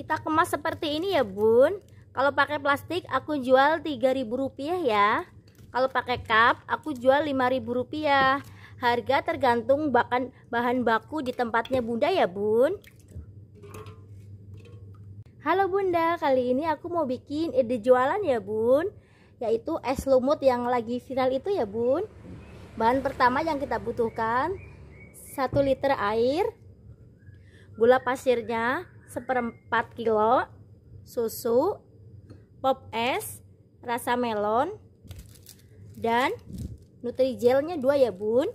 Kita kemas seperti ini ya bun Kalau pakai plastik aku jual rp rupiah ya Kalau pakai cup aku jual rp rupiah. Harga tergantung bahkan bahan baku di tempatnya bunda ya bun Halo bunda, kali ini aku mau bikin ide jualan ya bun Yaitu es lumut yang lagi viral itu ya bun Bahan pertama yang kita butuhkan 1 liter air Gula pasirnya seperempat kilo susu pop es rasa melon dan nutrijelnya dua ya bun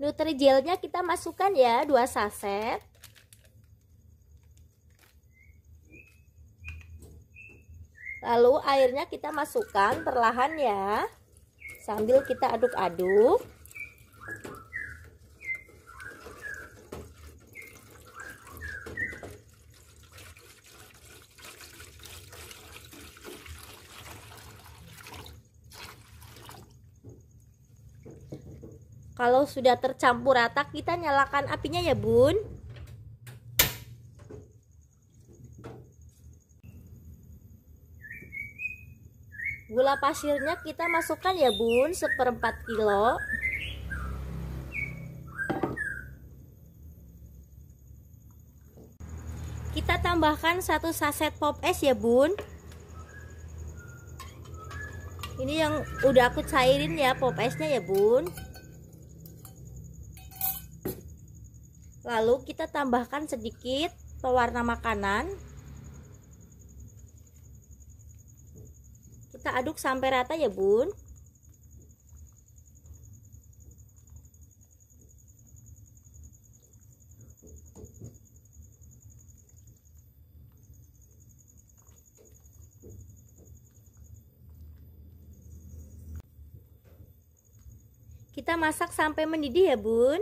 nutrijelnya kita masukkan ya dua saset lalu airnya kita masukkan perlahan ya sambil kita aduk-aduk Kalau sudah tercampur rata, kita nyalakan apinya ya, Bun. Gula pasirnya kita masukkan ya, Bun, seperempat kilo. Kita tambahkan satu saset pop es ya, Bun. Ini yang udah aku cairin ya pop esnya ya, Bun. Lalu kita tambahkan sedikit pewarna makanan. Kita aduk sampai rata ya, Bun. Kita masak sampai mendidih ya, Bun.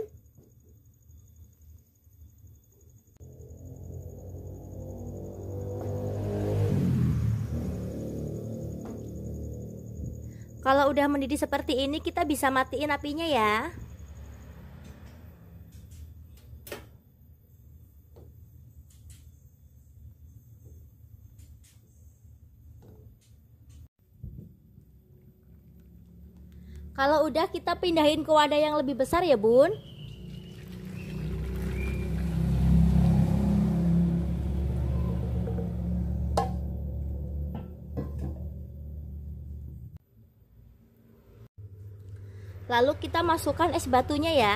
Kalau udah mendidih seperti ini kita bisa matiin apinya ya. Kalau udah kita pindahin ke wadah yang lebih besar ya bun Lalu kita masukkan es batunya ya.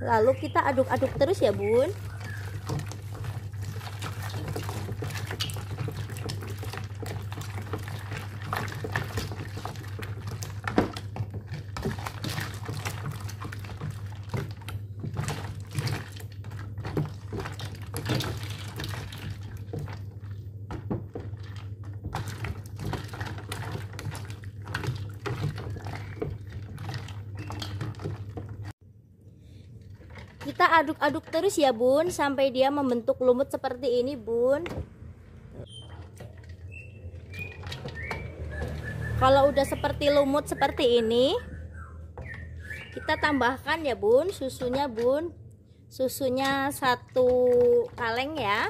Lalu kita aduk-aduk terus ya bun Kita aduk-aduk terus ya bun Sampai dia membentuk lumut seperti ini bun Kalau udah seperti lumut seperti ini Kita tambahkan ya bun Susunya bun Susunya satu kaleng ya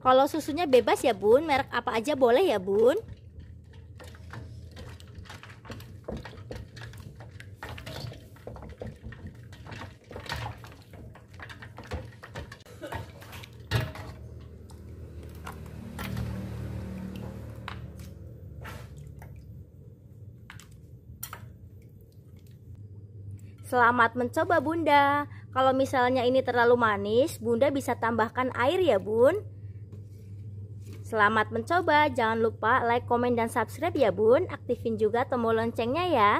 Kalau susunya bebas ya bun, merek apa aja boleh ya bun. Selamat mencoba Bunda. Kalau misalnya ini terlalu manis, Bunda bisa tambahkan air ya Bun. Selamat mencoba. Jangan lupa like, komen, dan subscribe ya Bun. Aktifin juga tombol loncengnya ya.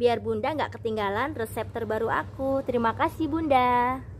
Biar Bunda nggak ketinggalan resep terbaru aku. Terima kasih Bunda.